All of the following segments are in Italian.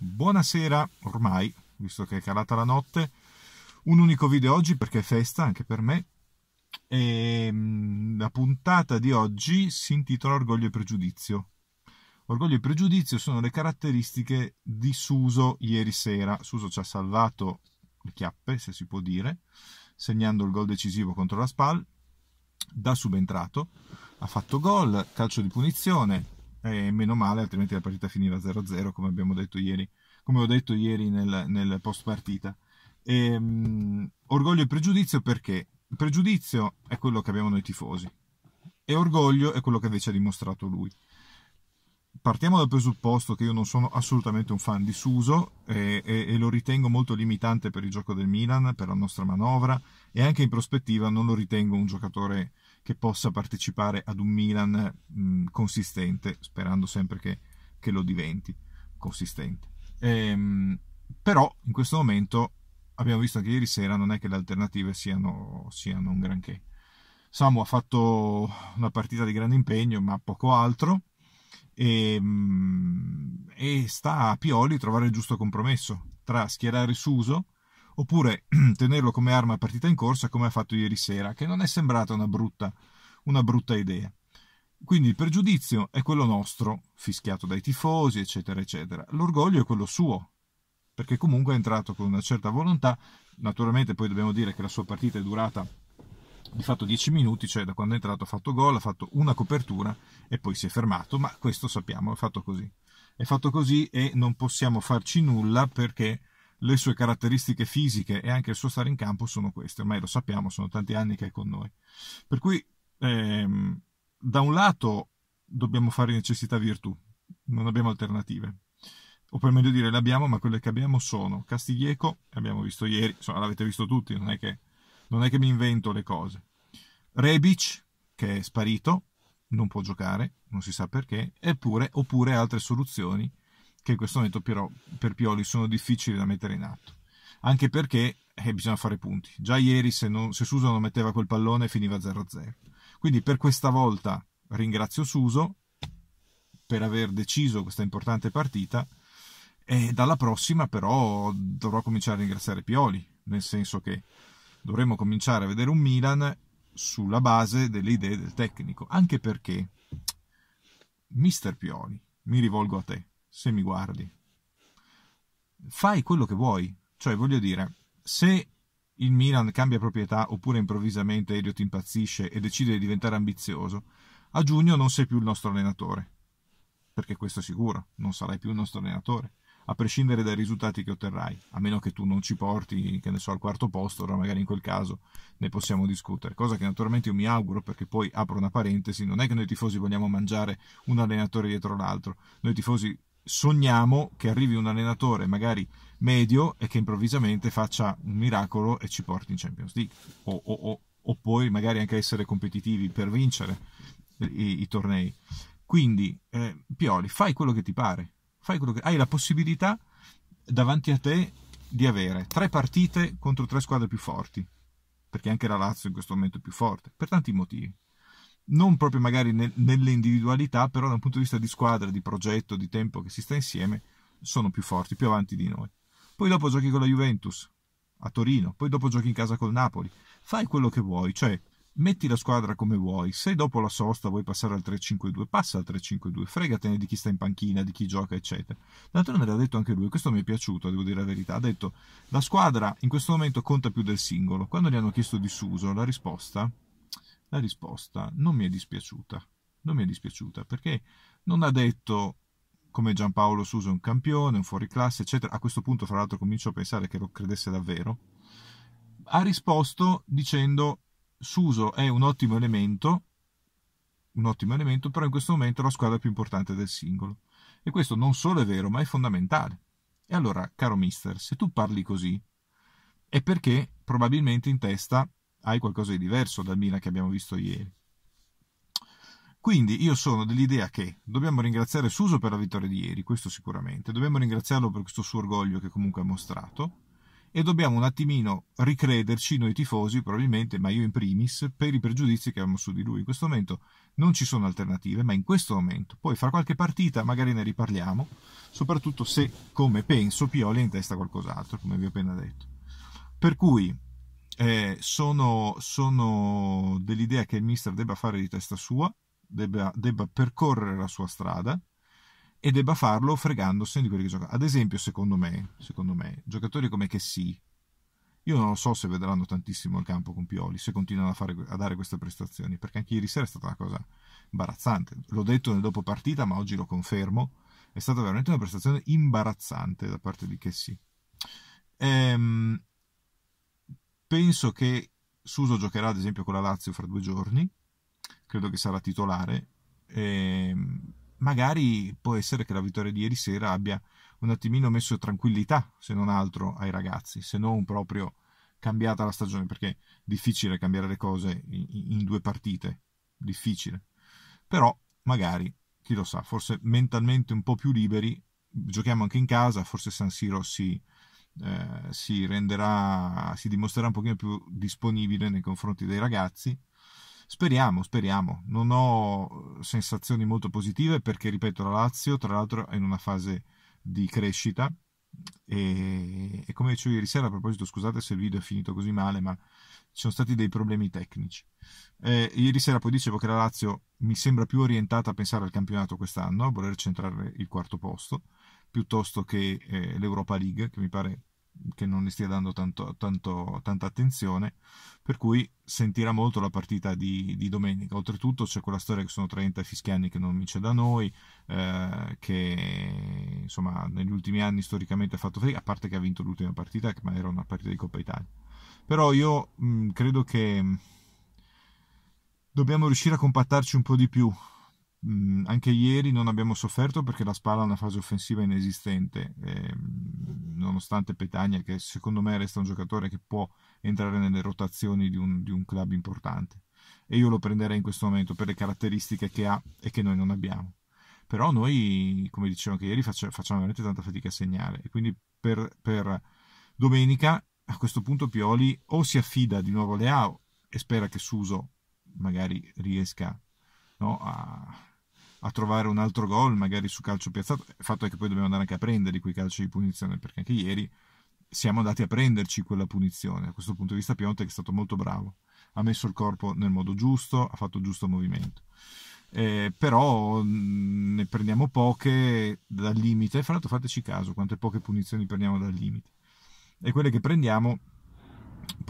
Buonasera, ormai, visto che è calata la notte, un unico video oggi perché è festa anche per me. E mm, la puntata di oggi si intitola Orgoglio e pregiudizio. Orgoglio e pregiudizio sono le caratteristiche di Suso ieri sera. Suso ci ha salvato le chiappe, se si può dire, segnando il gol decisivo contro la Spal da subentrato. Ha fatto gol, calcio di punizione, e meno male, altrimenti la partita finiva 0-0 come abbiamo detto ieri, come ho detto ieri nel, nel post partita. Ehm, orgoglio e pregiudizio perché pregiudizio è quello che abbiamo noi tifosi e orgoglio è quello che invece ha dimostrato lui. Partiamo dal presupposto che io non sono assolutamente un fan di Suso e, e, e lo ritengo molto limitante per il gioco del Milan, per la nostra manovra e anche in prospettiva non lo ritengo un giocatore che possa partecipare ad un Milan mh, consistente, sperando sempre che, che lo diventi consistente. Ehm, però in questo momento abbiamo visto anche ieri sera, non è che le alternative siano, siano un granché. Samu ha fatto una partita di grande impegno, ma poco altro, e, ehm, e sta a Pioli trovare il giusto compromesso tra schierare Suso oppure tenerlo come arma a partita in corsa come ha fatto ieri sera, che non è sembrata una brutta, una brutta idea. Quindi il pregiudizio è quello nostro, fischiato dai tifosi, eccetera, eccetera. L'orgoglio è quello suo, perché comunque è entrato con una certa volontà. Naturalmente poi dobbiamo dire che la sua partita è durata di fatto 10 minuti, cioè da quando è entrato ha fatto gol, ha fatto una copertura e poi si è fermato, ma questo sappiamo, è fatto così. È fatto così e non possiamo farci nulla perché le sue caratteristiche fisiche e anche il suo stare in campo sono queste, ormai lo sappiamo, sono tanti anni che è con noi. Per cui, ehm, da un lato, dobbiamo fare necessità virtù, non abbiamo alternative. O per meglio dire, le abbiamo, ma quelle che abbiamo sono Castiglieco, abbiamo visto ieri, insomma, l'avete visto tutti, non è, che, non è che mi invento le cose. Rebic, che è sparito, non può giocare, non si sa perché, eppure, oppure altre soluzioni che in questo momento però per Pioli sono difficili da mettere in atto. Anche perché eh, bisogna fare punti. Già ieri se, non, se Suso non metteva quel pallone finiva 0-0. Quindi per questa volta ringrazio Suso per aver deciso questa importante partita e dalla prossima però dovrò cominciare a ringraziare Pioli, nel senso che dovremo cominciare a vedere un Milan sulla base delle idee del tecnico, anche perché, mister Pioli, mi rivolgo a te, se mi guardi. Fai quello che vuoi, cioè voglio dire, se il Milan cambia proprietà oppure improvvisamente Elliot impazzisce e decide di diventare ambizioso, a giugno non sei più il nostro allenatore. Perché questo è sicuro, non sarai più il nostro allenatore, a prescindere dai risultati che otterrai, a meno che tu non ci porti, che ne so, al quarto posto, ora magari in quel caso ne possiamo discutere, cosa che naturalmente io mi auguro perché poi apro una parentesi, non è che noi tifosi vogliamo mangiare un allenatore dietro l'altro, noi tifosi sogniamo che arrivi un allenatore magari medio e che improvvisamente faccia un miracolo e ci porti in Champions League o, o, o, o poi magari anche essere competitivi per vincere i, i tornei. Quindi eh, Pioli, fai quello che ti pare, fai quello che hai la possibilità davanti a te di avere tre partite contro tre squadre più forti, perché anche la Lazio in questo momento è più forte, per tanti motivi non proprio magari nel, nelle individualità, però da un punto di vista di squadra, di progetto, di tempo che si sta insieme, sono più forti, più avanti di noi. Poi dopo giochi con la Juventus a Torino, poi dopo giochi in casa col Napoli. Fai quello che vuoi, cioè metti la squadra come vuoi. Se dopo la sosta vuoi passare al 3-5-2, passa al 3-5-2, fregatene di chi sta in panchina, di chi gioca, eccetera. D'altronde l'ha detto anche lui, questo mi è piaciuto, devo dire la verità. Ha detto: la squadra in questo momento conta più del singolo. Quando gli hanno chiesto di Suso, la risposta la risposta non mi è dispiaciuta, non mi è dispiaciuta perché non ha detto come Giampaolo Suso è un campione, un fuoriclasse, eccetera. A questo punto, fra l'altro, comincio a pensare che lo credesse davvero. Ha risposto dicendo Suso è un ottimo elemento, un ottimo elemento, però in questo momento è la squadra più importante del singolo. E questo non solo è vero, ma è fondamentale. E allora, caro mister, se tu parli così, è perché probabilmente in testa hai qualcosa di diverso dal Milan che abbiamo visto ieri. Quindi io sono dell'idea che dobbiamo ringraziare Suso per la vittoria di ieri, questo sicuramente, dobbiamo ringraziarlo per questo suo orgoglio che comunque ha mostrato e dobbiamo un attimino ricrederci noi tifosi probabilmente, ma io in primis, per i pregiudizi che abbiamo su di lui. In questo momento non ci sono alternative, ma in questo momento, poi fra qualche partita magari ne riparliamo, soprattutto se, come penso, Pioli ha in testa qualcos'altro, come vi ho appena detto. Per cui eh, sono, sono dell'idea che il mister debba fare di testa sua, debba, debba percorrere la sua strada e debba farlo fregandosi di quelli che giocano. Ad esempio, secondo me, secondo me giocatori come che sì, io non lo so se vedranno tantissimo il campo con Pioli, se continuano a, fare, a dare queste prestazioni, perché anche ieri sera è stata una cosa imbarazzante. L'ho detto nel dopo partita, ma oggi lo confermo. È stata veramente una prestazione imbarazzante da parte di Chessy. Ehm, Penso che Suso giocherà ad esempio con la Lazio fra due giorni, credo che sarà titolare. E ehm, magari può essere che la vittoria di ieri sera abbia un attimino messo tranquillità, se non altro, ai ragazzi, se non proprio cambiata la stagione, perché è difficile cambiare le cose in, due partite, difficile. Però magari, chi lo sa, forse mentalmente un po' più liberi, giochiamo anche in casa, forse San Siro si eh, si renderà, si dimostrerà un pochino più disponibile nei confronti dei ragazzi. Speriamo, speriamo. Non ho sensazioni molto positive perché, ripeto, la Lazio, tra l'altro, è in una fase di crescita. E, e come dicevo ieri sera, a proposito, scusate se il video è finito così male, ma ci sono stati dei problemi tecnici. Eh, ieri sera poi dicevo che la Lazio mi sembra più orientata a pensare al campionato quest'anno, a voler centrare il quarto posto, piuttosto che eh, l'Europa League, che mi pare che non ne stia dando tanto, tanto, tanta attenzione, per cui sentirà molto la partita di, di domenica. Oltretutto c'è quella storia che sono 30 fischiani che non vince da noi, eh, che insomma negli ultimi anni storicamente ha fatto fatica, a parte che ha vinto l'ultima partita, ma era una partita di Coppa Italia. Però io mh, mm, credo che mm, dobbiamo riuscire a compattarci un po' di più anche ieri non abbiamo sofferto perché la Spalla è una fase offensiva inesistente, eh, nonostante Petagna, che secondo me resta un giocatore che può entrare nelle rotazioni di un, di un club importante. E io lo prenderei in questo momento per le caratteristiche che ha e che noi non abbiamo però noi, come dicevo anche ieri, facciamo veramente tanta fatica a segnare e quindi per, per, domenica a questo punto Pioli o si affida di nuovo a Leao e spera che Suso magari riesca no, a, a trovare un altro gol, magari su calcio piazzato. Il fatto è che poi dobbiamo andare anche a prendere quei calci di punizione, perché anche ieri siamo andati a prenderci quella punizione. A questo punto di vista Pionte è stato molto bravo, ha messo il corpo nel modo giusto, ha fatto il giusto movimento. Eh, però mm, ne prendiamo poche dal limite, fra l'altro fateci caso quante poche punizioni prendiamo dal limite. E quelle che prendiamo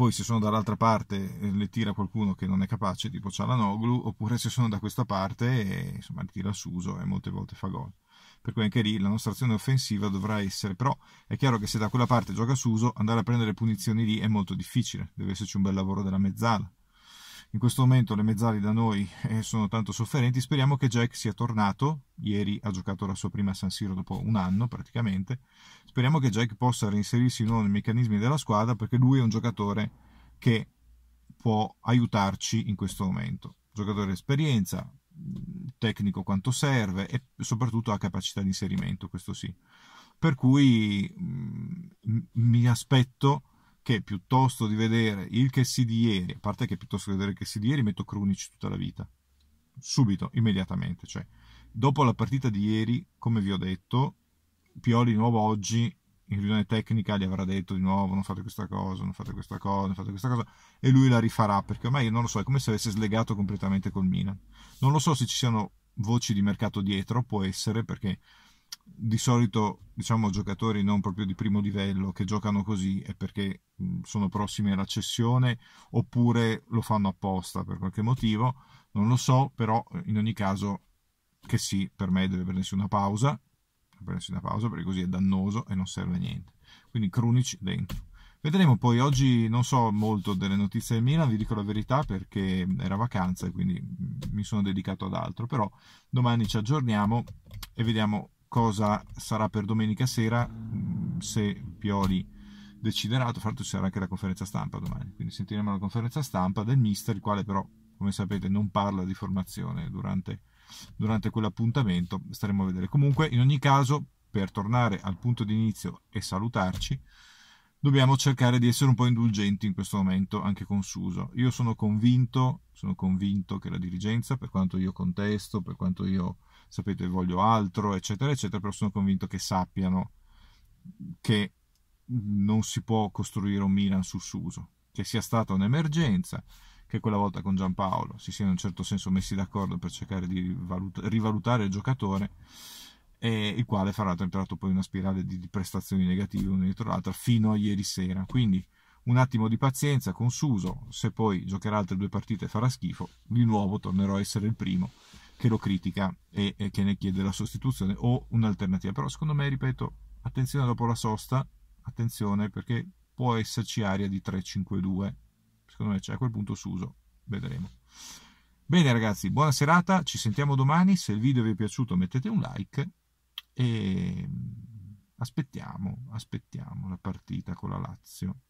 poi se sono dall'altra parte eh, le tira qualcuno che non è capace, tipo Cialanoglu, oppure se sono da questa parte, insomma, le tira Suso e molte volte fa gol. Per cui anche lì la nostra azione offensiva dovrà essere, però è chiaro che se da quella parte gioca Suso, andare a prendere punizioni lì è molto difficile, deve esserci un bel lavoro della mezzala in questo momento le mezzali da noi eh, sono tanto sofferenti, speriamo che Jack sia tornato, ieri ha giocato la sua prima San Siro dopo un anno praticamente, speriamo che Jack possa reinserirsi in uno dei meccanismi della squadra perché lui è un giocatore che può aiutarci in questo momento, giocatore esperienza, tecnico quanto serve e soprattutto ha capacità di inserimento, questo sì. Per cui mh, mm, mi aspetto che piuttosto di vedere il che si di ieri, a parte che piuttosto di vedere il che si di ieri metto Krunic tutta la vita, subito, immediatamente, cioè dopo la partita di ieri, come vi ho detto, Pioli di nuovo oggi in riunione tecnica gli avrà detto di nuovo non fate questa cosa, non fate questa cosa, non fate questa cosa e lui la rifarà perché ormai io non lo so, è come se avesse slegato completamente col Milan. Non lo so se ci siano voci di mercato dietro, può essere perché di solito diciamo giocatori non proprio di primo livello che giocano così è perché sono prossimi alla cessione oppure lo fanno apposta per qualche motivo, non lo so, però eh, in ogni caso che sì, per me deve prendersi una pausa, prendersi una pausa perché così è dannoso e non serve a niente. Quindi Krunic dentro. Vedremo poi oggi non so molto delle notizie del Milan, vi dico la verità perché era vacanza e quindi mi sono dedicato ad altro, però domani ci aggiorniamo e vediamo cosa sarà per domenica sera mm, se Pioli deciderà, tra l'altro ci sarà anche la conferenza stampa domani, quindi sentiremo la conferenza stampa del mister, il quale però, come sapete, non parla di formazione durante, durante quell'appuntamento, staremo a vedere. Comunque, in ogni caso, per tornare al punto di inizio e salutarci, dobbiamo cercare di essere un po' indulgenti in questo momento anche con Suso. Io sono convinto, sono convinto che la dirigenza, per quanto io contesto, per quanto io sapete, voglio altro, eccetera, eccetera, però sono convinto che sappiano che non si può costruire un Milan su sussuso, che sia stata un'emergenza, che quella volta con Giampaolo si siano in un certo senso messi d'accordo per cercare di rivalutare il giocatore, il quale fra l'altro entrato poi una spirale di, di prestazioni negative una dietro l'altra fino a ieri sera. Quindi un attimo di pazienza con Suso, se poi giocherà altre due partite e farà schifo, di nuovo tornerò a essere il primo che lo critica e, e che ne chiede la sostituzione o un'alternativa. Però secondo me, ripeto, attenzione dopo la sosta, attenzione perché può esserci aria di 3-5-2. Secondo me c'è cioè, a quel punto Suso, vedremo. Bene ragazzi, buona serata, ci sentiamo domani, se il video vi è piaciuto mettete un like e mm, aspettiamo, aspettiamo la partita con la Lazio.